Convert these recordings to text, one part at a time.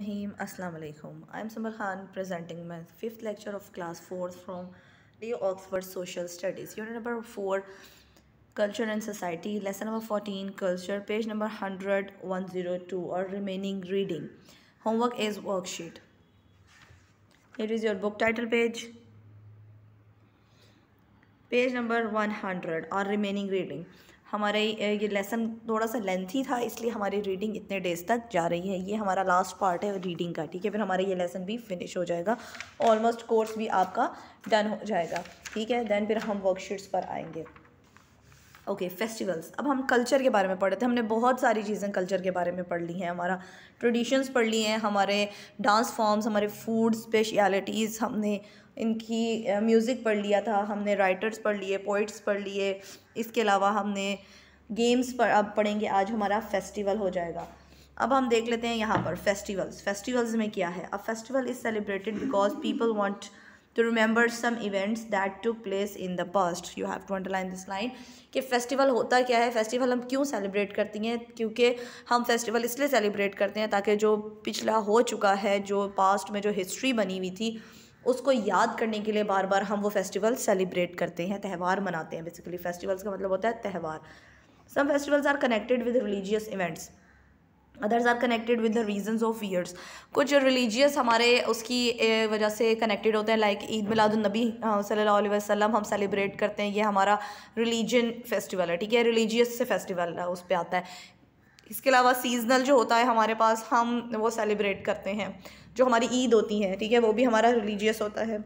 Rahim, Assalamu Alaikum. I am Samar Khan presenting my fifth lecture of class 4 from the Oxford Social Studies. Unit number 4, Culture and Society, lesson number 14, Culture, page number 100, 102 or remaining reading. Homework is worksheet. Here is your book title page. Page number 100 or remaining reading. हमारा ये lesson थोड़ा सा lengthy था इसलिए हमारी reading इतने days तक जा रही है ये हमारा लास्ट पार्ट है रीडिंग का ठीक है फिर हमारा ये लेसन भी फिनिश हो जाएगा ऑलमोस्ट कोर्स भी आपका डन हो जाएगा ठीक है दैन फिर हम वर्कशीट्स पर आएंगे ओके okay, फेस्टिवल्स अब हम कल्चर के बारे में पढ़े थे हमने बहुत सारी चीज़ें कल्चर के बारे में पढ़ ली हैं हमारा ट्रेडिशंस पढ़ ली हैं हमारे डांस फॉर्म्स हमारे फूड स्पेशलिटीज़ हमने इनकी म्यूज़िक पढ़ लिया था हमने राइटर्स पढ़ लिए पोइट्स पढ़ लिए इसके अलावा हमने गेम्स पर अब पढ़ेंगे आज हमारा फेस्टिवल हो जाएगा अब हम देख लेते हैं यहाँ पर फेस्टिवल्स फेस्टिवल्स में क्या है अब festival is celebrated because people want to remember some events that to place in the past you have to underline this line कि फेस्टिवल होता क्या है फेस्टिवल हम क्यों सेलिब्रेट करती हैं क्योंकि हम फेस्टिवल इसलिए सेलिब्रेट करते हैं ताकि जो पिछला हो चुका है जो पास्ट में जो हिस्ट्री बनी हुई थी उसको याद करने के लिए बार बार हम वो फेस्टिवल सेलिब्रेट करते हैं त्यौहार मनाते हैं बेसिकली फेस्टिवल्स का मतलब होता है त्यौहार some festivals are connected with religious events others are connected with the reasons of years कुछ रिलीजियस हमारे उसकी वजह से कनेक्टेड होते हैं लाइक ईद मिलादुलनबी सल्लल्लाहु अलैहि वसल्लम हम सेलिब्रेट करते हैं ये हमारा रिलीजन फेस्टिवल है ठीक है रिलीजियस से फेस्टिवल है उस पर आता है इसके अलावा सीजनल जो होता है हमारे पास हम वो सेलिब्रेट करते हैं जो हमारी ईद होती है ठीक है वो भी हमारा रिलीजियस होता है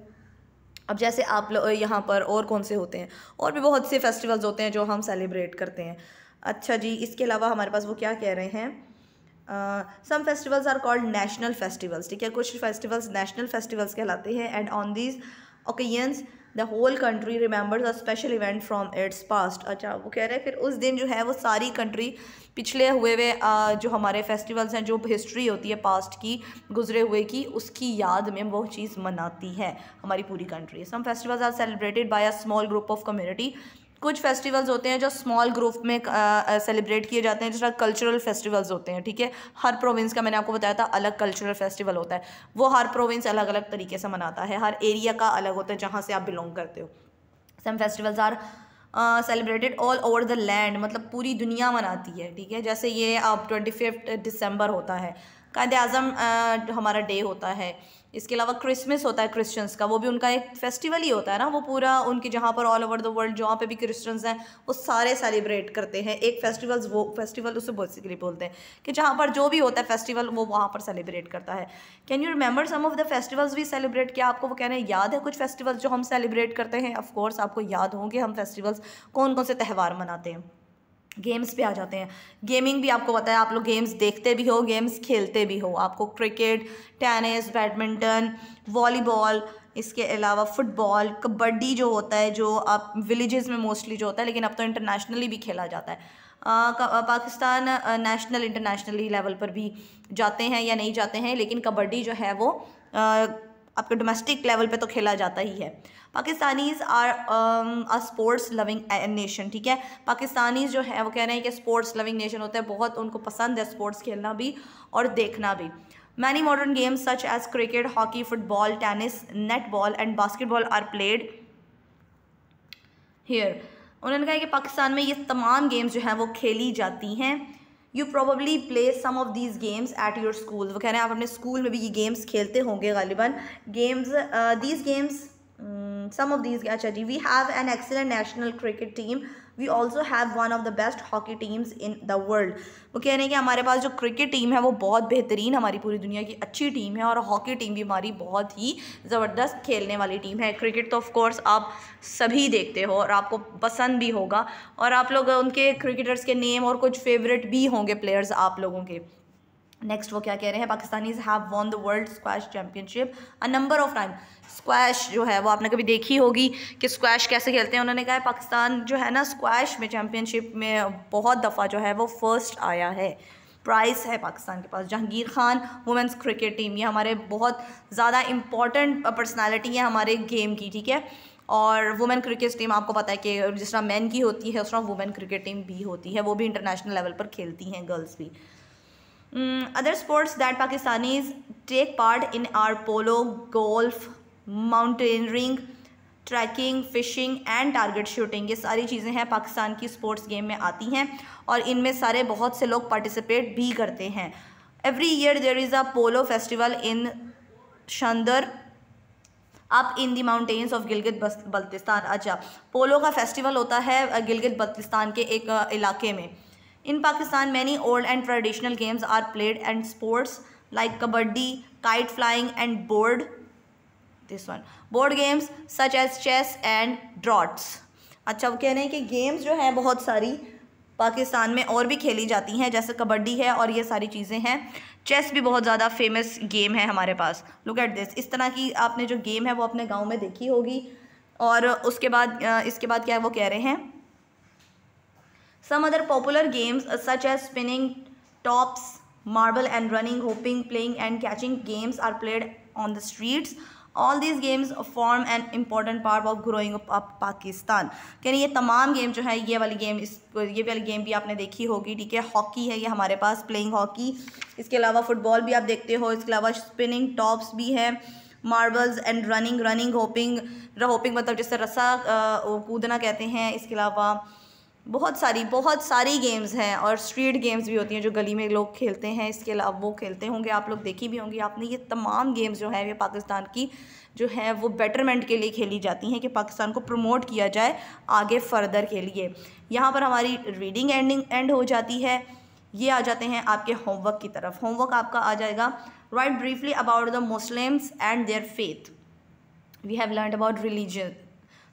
अब जैसे आप लोग यहाँ पर और कौन से होते हैं और भी बहुत से फेस्टिवल्स होते हैं जो हम सेलिब्रेट करते हैं अच्छा जी इसके अलावा हमारे पास वो क्या कह रहे हैं some festivals are called national festivals ठीक है कुछ फेस्टिवल्स नेशनल फेस्टिवल्स कहलाते हैं and on these occasions the whole country remembers a special event from its past अच्छा वो कह रहे हैं फिर उस दिन जो है वो सारी कंट्री पिछले हुए हुए जो हमारे फेस्टिवल्स हैं जो हिस्ट्री होती है पास्ट की गुजरे हुए की उसकी याद में वो चीज़ मनाती है हमारी पूरी country some festivals are celebrated by a small group of community कुछ फेस्टिवल्स होते हैं जो स्मॉल ग्रुप में सेलिब्रेट किए जाते हैं जिस तरह कल्चरल फेस्टिवल्स होते हैं ठीक है हर प्रोविंस का मैंने आपको बताया था अलग कल्चरल फेस्टिवल होता है वो हर प्रोविंस अलग अलग तरीके से मनाता है हर एरिया का अलग होता है जहाँ से आप बिलोंग करते हो some festivals are celebrated all over the land मतलब पूरी दुनिया मनाती है ठीक है जैसे ये अब ट्वेंटी फिफ्थ दिसंबर होता है कायद अज़म हमारा डे होता है इसके अलावा क्रिसमस होता है क्रिश्चियंस का वो भी उनका एक फेस्टिवल ही होता है ना वो पूरा उनके जहाँ पर ऑल ओवर द वर्ल्ड जहाँ पे भी क्रिश्चियंस हैं वो सारे सेलिब्रेट करते हैं एक फेस्टिवल्स वो फेस्टिवल उसे बेसिकली बोलते हैं कि जहाँ पर जो भी होता है फेस्टिवल वो वहाँ पर सेलिब्रेट करता है can you remember some of the festivals भी सेलिब्रेट किया आपको वो कहना है याद है कुछ फेस्टिवल्स जो हम सेलिब्रेट करते हैं ऑफकोर्स आपको याद होंगे हम फेस्टिवल्स कौन कौन से त्यौहार मनाते हैं गेम्स पे आ जाते हैं गेमिंग भी आपको पता है आप लोग गेम्स देखते भी हो गेम्स खेलते भी हो आपको क्रिकेट टेनिस बैडमिंटन वॉलीबॉल इसके अलावा फुटबॉल कबड्डी जो होता है जो आप विलेजेस में मोस्टली जो होता है लेकिन अब तो इंटरनेशनली भी खेला जाता है आ, पाकिस्तान नेशनल इंटरनेशनली लेवल पर भी जाते हैं या नहीं जाते हैं लेकिन कबड्डी जो है वो आ, आपके डोमेस्टिक लेवल पे तो खेला जाता ही है Pakistanis are a sports loving nation ठीक है पाकिस्तानीज़ जो है वो कह रहे हैं कि स्पोर्ट्स लविंग नेशन होता है बहुत उनको पसंद है स्पोर्ट्स खेलना भी और देखना भी many modern games such as cricket hockey football tennis netball and basketball are played here उन्होंने कहा कि पाकिस्तान में ये तमाम गेम्स जो हैं वो खेली जाती हैं you probably play some of these games at your school वो कह रहे हैं आप अपने स्कूल में भी ये गेम्स खेलते होंगे गालिबा games these games some of these अच्छा जी we have an excellent national cricket team we also have one of the best hockey teams in the world वो कह रहे हैं कि हमारे पास जो क्रिकेट टीम है वो बहुत बेहतरीन हमारी पूरी दुनिया की अच्छी टीम है और हॉकी टीम भी हमारी बहुत ही ज़बरदस्त खेलने वाली टीम है क्रिकेट तो ऑफकोर्स आप सभी देखते हो और आपको पसंद भी होगा और आप लोग उनके क्रिकेटर्स के नेम और कुछ फेवरेट भी होंगे प्लेयर्स आप लोगों के नेक्स्ट वो क्या कह रहे हैं Pakistanis have won the world squash championship a number of time squash जो है वो आपने कभी देखी होगी कि स्क्वैश कैसे खेलते हैं उन्होंने कहा है पाकिस्तान जो है ना स्क्वैश में चैम्पियनशिप में बहुत दफ़ा जो है वो फर्स्ट आया है प्राइस है पाकिस्तान के पास Jahangir Khan women's cricket team ये हमारे बहुत ज़्यादा इंपॉर्टेंट पर्सनैलिटी है हमारे गेम की ठीक है और वुमेन क्रिकेट टीम आपको पता है कि जिस तरह मैन की होती है उस तरह वुमेन क्रिकेट टीम भी होती है वो भी इंटरनेशनल लेवल पर खेलती हैं गर्ल्स भी other hmm, sports that Pakistanis take part in are polo golf mountaineering trekking fishing and target shooting ये सारी चीज़ें हैं पाकिस्तान की स्पोर्ट्स गेम में आती हैं और इनमें सारे बहुत से लोग पार्टिसिपेट भी करते हैं every year there is a polo festival in Shandur up in the mountains of Gilgit Baltistan अच्छा पोलो का फेस्टिवल होता है गिलगित बल्तिस्तान के एक इलाके में in Pakistan many old and traditional games are played and sports like kabaddi kite flying and board this one board games such as chess and draughts अच्छा वो कह रहे हैं कि गेम्स जो हैं बहुत सारी पाकिस्तान में और भी खेली जाती हैं जैसे कबड्डी है और ये सारी चीज़ें हैं चेस भी बहुत ज़्यादा फेमस गेम है हमारे पास लुक एट दिस इस तरह की आपने जो गेम है वो अपने गाँव में देखी होगी और उसके बाद इसके बाद क्या है वो कह रहे हैं Some other popular games uh, such as spinning, tops, marble and running, hopping, playing and catching games are played on the streets. All these games form an important part of growing up Pakistan यानी ये तमाम game जो है ये वाली game इस ये वाली गेम भी आपने देखी होगी ठीक है हॉकी है ये हमारे पास प्लेइंग हॉकी इसके अलावा फुटबॉल भी आप देखते हो इसके अलावा स्पिनिंग टॉप्स भी है marbles and running running hopping hopping मतलब जैसे रस्सा कूदना कहते हैं इसके अलावा बहुत सारी बहुत सारी गेम्स हैं और स्ट्रीट गेम्स भी होती हैं जो गली में लोग खेलते हैं इसके अलावा वो खेलते होंगे आप लोग देखी भी होंगी आपने ये तमाम गेम्स जो हैं ये पाकिस्तान की जो है वो बेटरमेंट के लिए खेली जाती हैं कि पाकिस्तान को प्रमोट किया जाए आगे फर्दर के लिए यहाँ पर हमारी रीडिंग एंडिंग एंड हो जाती है ये आ जाते हैं आपके होमवर्क की तरफ होमवर्क आपका आ जाएगा write briefly about the Muslims and their faith we have learn about religion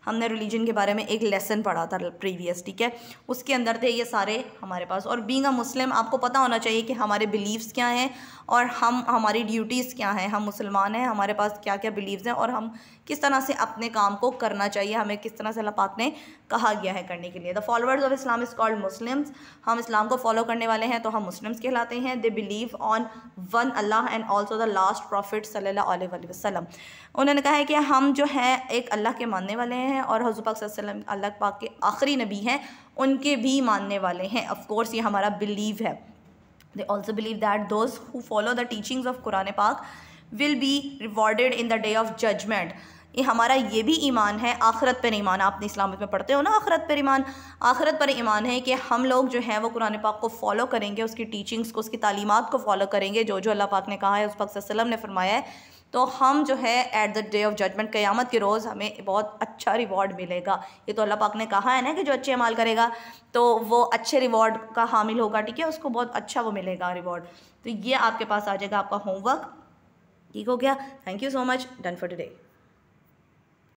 हमने रिलीजन के बारे में एक लेसन पढ़ा था प्रीवियस ठीक है उसके अंदर थे ये सारे हमारे पास और बींग अ मुस्लिम आपको पता होना चाहिए कि हमारे बिलीव्स क्या हैं और हम हमारी ड्यूटीज़ क्या हैं हम मुसलमान हैं हमारे पास क्या क्या बिलीव्स हैं और हम किस तरह से अपने काम को करना चाहिए हमें किस तरह से अल्लाह पाक ने कहा गया है करने के लिए the followers of Islam is called Muslims हम इस्लाम को फॉलो करने वाले हैं तो हम मुस्लिम्स कहलाते हैं they believe on one Allah and also the last prophet सल्ला वसलम उन्होंने कहा है कि हम जो हैं एक अल्लाह के मानने वाले हैं हैं और हजू पाक अल्लाह पाक के आखिरी नबी हैं उनके भी मानने वाले हैं ऑफकोर्स ये हमारा बिलीव है they also believe that those who follow the teachings of Quran पाक will be rewarded in the day of judgement ये हमारा ये भी ईमान है आखरत पर ईमान आपने इस्लामिक में पढ़ते हो ना आखरत पर ईमान आखरत पर ईमान है कि हम लोग जो हैं वो कुरान पाक को फॉलो करेंगे उसकी टीचिंग्स को उसकी तालीमत को फॉलो करेंगे जो जो अल्लाह पाक ने कहा है उस पाक वसल्लम ने फरमाया है तो हम जो है at the day of judgement क़यामत के रोज़ हमें बहुत अच्छा रिवॉर्ड मिलेगा ये तो अल्लाह पाक ने कहा है ना कि जो अच्छे अमाल करेगा तो वो अच्छे रिवॉर्ड का हामिल होगा ठीक है उसको बहुत अच्छा वो मिलेगा रिवॉर्ड तो ये आपके पास आ जाएगा आपका होमवर्क ठीक हो गया thank you so much done for today